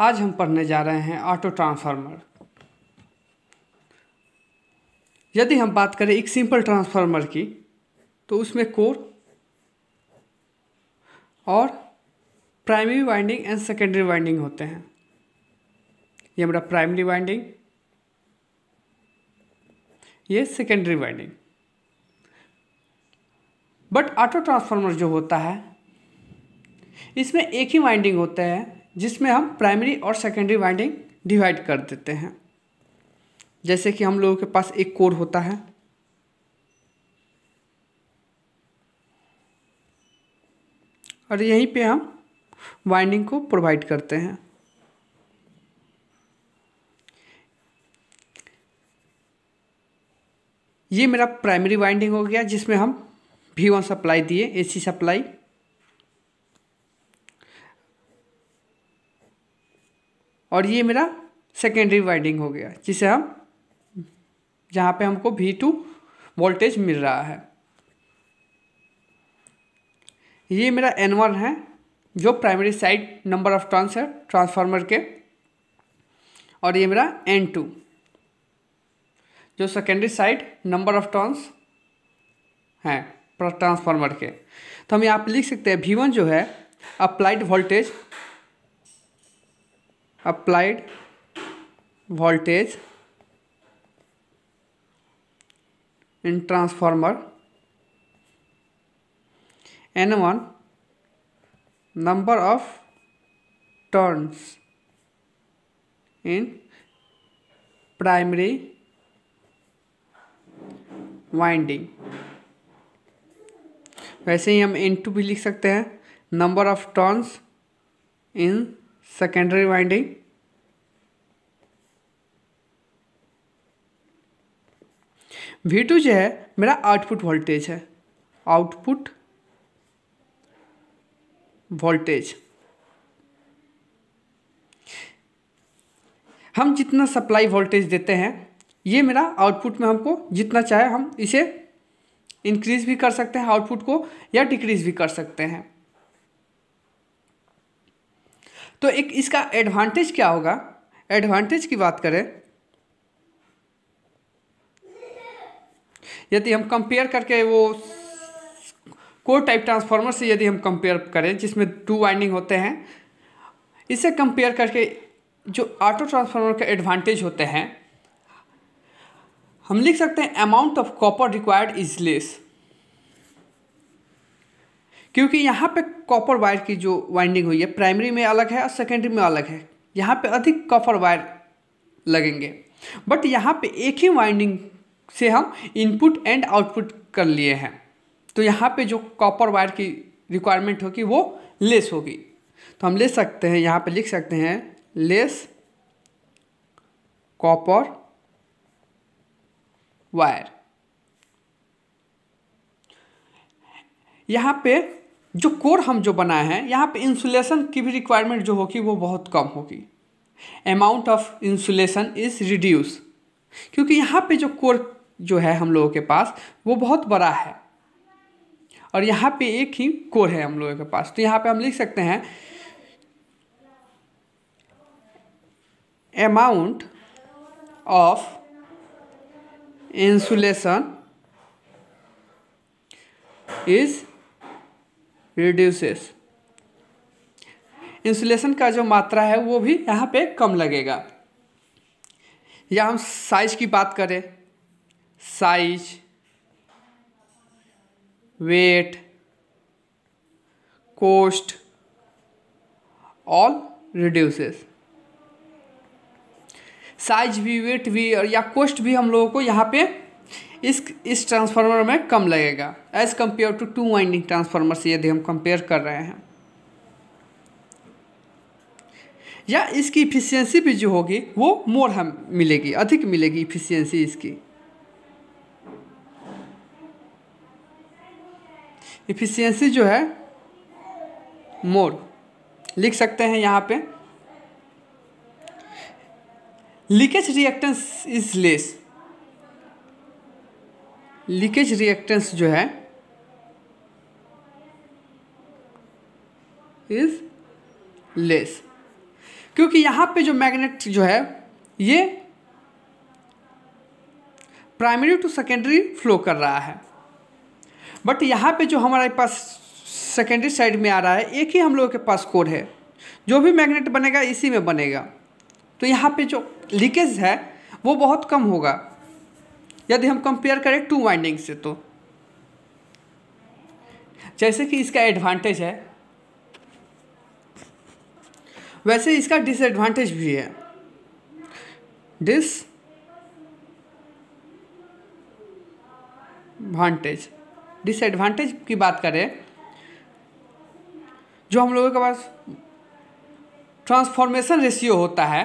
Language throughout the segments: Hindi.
आज हम पढ़ने जा रहे हैं ऑटो ट्रांसफार्मर यदि हम बात करें एक सिंपल ट्रांसफार्मर की तो उसमें कोर और primary winding and secondary winding होते हैं ये हमारा प्राइमरी वाइंडिंग ये secondary winding but auto transformer जो होता है इसमें एक ही वाइंडिंग होता है जिसमें हम प्राइमरी और सेकेंडरी वाइंडिंग डिवाइड कर देते हैं जैसे कि हम लोगों के पास एक कोर होता है और यहीं पे हम वाइंडिंग को प्रोवाइड करते हैं ये मेरा प्राइमरी वाइंडिंग हो गया जिसमें हम भी वन सप्लाई दिए एसी सप्लाई और ये मेरा सेकेंडरी वाइंडिंग हो गया जिसे हम जहाँ पे हमको वी टू वोल्टेज मिल रहा है ये मेरा एन वन है जो primary side number of turns है ट्रांसफार्मर के और ये मेरा एन टू जो secondary side number of turns हैं ट्रांसफार्मर के तो हम यहाँ पर लिख सकते हैं वी वन जो है applied voltage applied voltage in transformer n1 number of turns in primary winding वैसे ही हम n2 भी लिख सकते हैं number of turns in secondary winding V2 जो है मेरा आउटपुट वोल्टेज है आउटपुट वोल्टेज हम जितना सप्लाई वोल्टेज देते हैं ये मेरा आउटपुट में हमको जितना चाहे हम इसे इंक्रीज भी कर सकते हैं आउटपुट को या डिक्रीज भी कर सकते हैं तो एक इसका एडवांटेज क्या होगा एडवांटेज की बात करें यदि हम कंपेयर करके वो को टाइप ट्रांसफार्मर से यदि हम कंपेयर करें जिसमें टू वाइंडिंग होते हैं इसे कंपेयर करके जो ऑटो ट्रांसफार्मर के एडवांटेज होते हैं हम लिख सकते हैं amount of copper required is less क्योंकि यहाँ पे कॉपर वायर की जो वाइंडिंग हुई है प्राइमरी में अलग है और सेकेंडरी में अलग है यहाँ पे अधिक कॉपर वायर लगेंगे बट यहाँ पे एक ही वाइंडिंग से हम इनपुट एंड आउटपुट कर लिए हैं तो यहाँ पे जो कॉपर वायर की रिक्वायरमेंट होगी वो लेस होगी तो हम ले सकते हैं यहाँ पर लिख सकते हैं लेस कॉपर वायर यहाँ पे जो कोर हम जो बनाए हैं यहाँ पे इंसुलेशन की भी रिक्वायरमेंट जो होगी वो बहुत कम होगी amount of insulation is reduce क्योंकि यहाँ पे जो कोर जो है हम लोगों के पास वो बहुत बड़ा है और यहाँ पे एक ही कोर है हम लोगों के पास तो यहाँ पे हम लिख सकते हैं amount of insulation is reduces इंसुलेशन का जो मात्रा है वो भी यहाँ पे कम लगेगा या हम साइज की बात करें size weight cost all reduces size भी वेट भी और या कोस्ट भी हम लोगों को यहाँ पे इस इस ट्रांसफार्मर में कम लगेगा as compare to two winding transformer से यदि हम कंपेयर कर रहे हैं या इसकी इफिशियंसी भी जो होगी वो मोर हम मिलेगी अधिक मिलेगी इफिशियंसी इसकी इफिशियंसी जो है मोर लिख सकते हैं यहाँ पे leakage reactance is less leakage reactance जो है इज लेस क्योंकि यहाँ पे जो मैग्नेट जो है ये प्राइमरी टू सेकेंडरी फ्लो कर रहा है बट यहाँ पे जो हमारे पास सेकेंडरी साइड में आ रहा है एक ही हम लोगों के पास कोर है जो भी मैग्नेट बनेगा इसी में बनेगा तो यहाँ पे जो लीकेज है वो बहुत कम होगा यदि हम कंपेयर करें टू वाइंडिंग से तो जैसे कि इसका एडवांटेज है वैसे इसका डिसएडवांटेज भी है डिस वांटेज डिसएडवांटेज की बात करें जो हम लोगों के पास ट्रांसफॉर्मेशन रेशियो होता है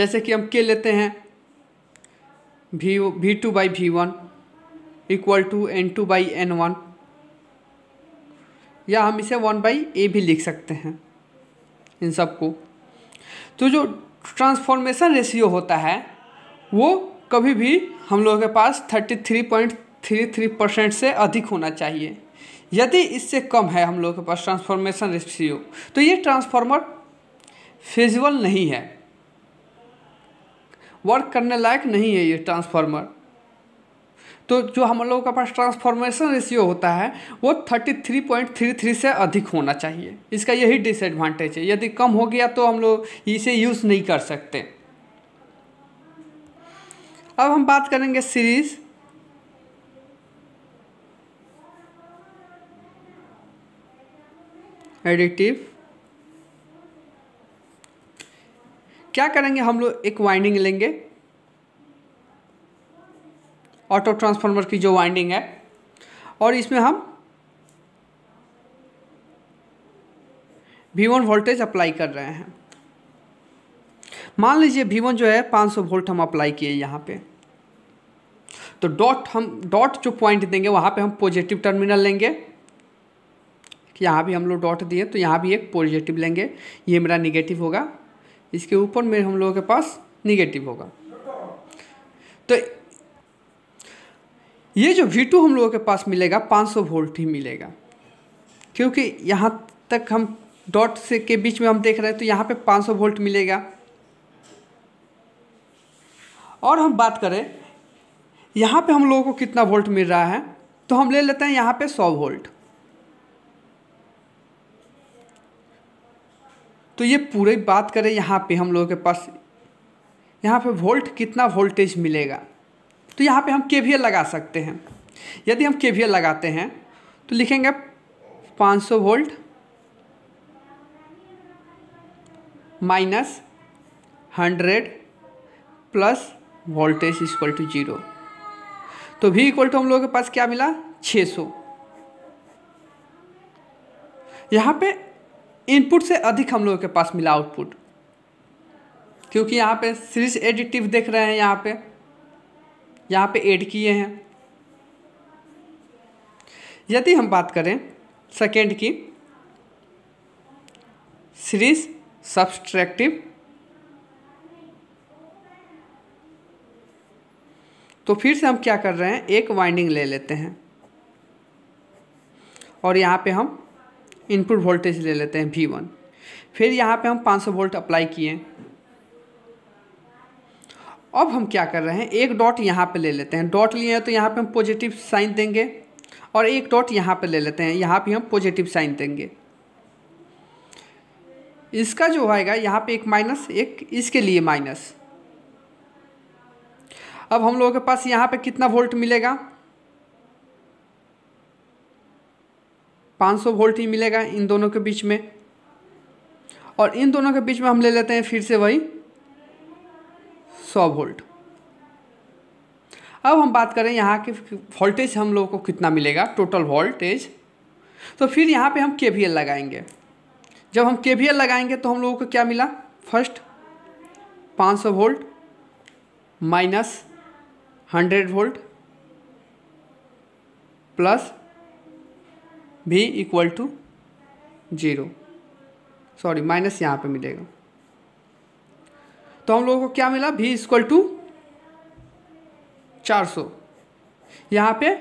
जैसे कि हम के लेते हैं V V two by V one equal to N two by N one या हम इसे वन बाई ए भी लिख सकते हैं इन सब को तो जो ट्रांसफॉर्मेशन रेशियो होता है वो कभी भी हम लोगों के पास thirty three point three three percent से अधिक होना चाहिए यदि इससे कम है हम लोगों के पास ट्रांसफॉर्मेशन रेशियो तो ये ट्रांसफार्मर फिजिबल नहीं है वर्क करने लायक नहीं है ये ट्रांसफार्मर तो जो हम लोगों के पास ट्रांसफॉर्मेशन रेशियो होता है वो 33.33 से अधिक होना चाहिए इसका यही डिसएडवांटेज है यदि कम हो गया तो हम लोग इसे यूज़ नहीं कर सकते अब हम बात करेंगे सीरीज़ एडिटिव क्या करेंगे हम लोग एक वाइंडिंग लेंगे ऑटो ट्रांसफार्मर की जो वाइंडिंग है और इसमें हम वी वोल्टेज अप्लाई कर रहे हैं मान लीजिए वी जो है 500 वोल्ट हम अप्लाई किए यहाँ पे तो डॉट हम डॉट जो पॉइंट देंगे वहाँ पे हम पॉजिटिव टर्मिनल लेंगे यहाँ भी हम लोग डॉट दिए तो यहाँ भी एक पॉजिटिव लेंगे ये मेरा निगेटिव होगा इसके ऊपर में हम लोगों के पास निगेटिव होगा तो ये जो वी टू हम लोगों के पास मिलेगा 500 वोल्ट ही मिलेगा क्योंकि यहाँ तक हम डॉट से के बीच में हम देख रहे हैं तो यहाँ पे 500 वोल्ट मिलेगा और हम बात करें यहाँ पे हम लोगों को कितना वोल्ट मिल रहा है तो हम ले लेते हैं यहाँ पे 100 वोल्ट तो ये पूरी बात करें यहाँ पे हम लोगों के पास यहाँ पे वोल्ट कितना वोल्टेज मिलेगा तो यहाँ पे हम के लगा सकते हैं यदि हम के लगाते हैं तो लिखेंगे 500 volt minus hundred plus voltage equal to zero तो भी इक्वल टू हम लोगों के पास क्या मिला 600 यहाँ पे इनपुट से अधिक हम लोगों के पास मिला आउटपुट क्योंकि यहाँ पे सीरीज एडिटिव देख रहे हैं यहाँ पे यहाँ पे ऐड किए हैं यदि हम बात करें सेकेंड की सीरीज सब्सट्रैक्टिव तो फिर से हम क्या कर रहे हैं एक वाइंडिंग ले लेते हैं और यहाँ पे हम इनपुट वोल्टेज ले लेते हैं वी वन फिर यहाँ पे हम 500 वोल्ट अप्लाई किए अब हम क्या कर रहे हैं एक डॉट यहाँ पे ले लेते हैं डॉट लिए हैं तो यहाँ पे हम पॉजिटिव साइन देंगे और एक डॉट यहाँ पे ले लेते हैं यहाँ पे हम पॉजिटिव साइन देंगे इसका जो आएगा यहाँ पे एक माइनस एक इसके लिए माइनस अब हम लोगों के पास यहाँ पे कितना वोल्ट मिलेगा 500 वोल्ट ही मिलेगा इन दोनों के बीच में और इन दोनों के बीच में हम ले लेते हैं फिर से वही 100 वोल्ट अब हम बात करें यहाँ के वोल्टेज हम लोगों को कितना मिलेगा टोटल वोल्टेज तो फिर यहाँ पे हम के लगाएंगे जब हम के लगाएंगे तो हम लोगों को क्या मिला first 500 volt minus 100 volt plus V equal to zero sorry minus यहाँ पे मिलेगा तो हम लोगों को क्या मिला भी इक्वल टू चार सौ यहाँ पे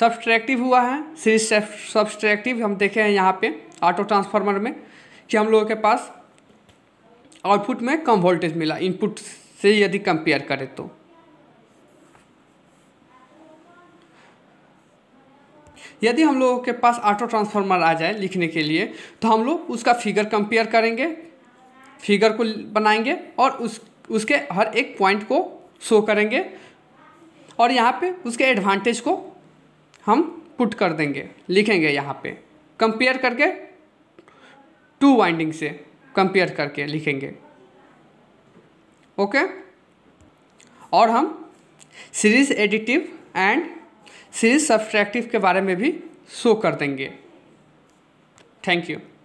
सब्सट्रैक्टिव हुआ है सीरीज सब्सट्रैक्टिव हम देखे हैं यहाँ पे ऑटो ट्रांसफार्मर में कि हम लोगों के पास आउटपुट में कम वोल्टेज मिला इनपुट से यदि कंपेयर करें तो यदि हम लोगों के पास ऑटो ट्रांसफार्मर आ जाए लिखने के लिए तो हम लोग उसका फिगर कंपेयर करेंगे फिगर को बनाएंगे और उस उसके हर एक पॉइंट को शो करेंगे और यहाँ पे उसके एडवांटेज को हम पुट कर देंगे लिखेंगे यहाँ पे कंपेयर करके टू वाइंडिंग से कंपेयर करके लिखेंगे ओके और हम series additive and series subtractive के बारे में भी शो कर देंगे थैंक यू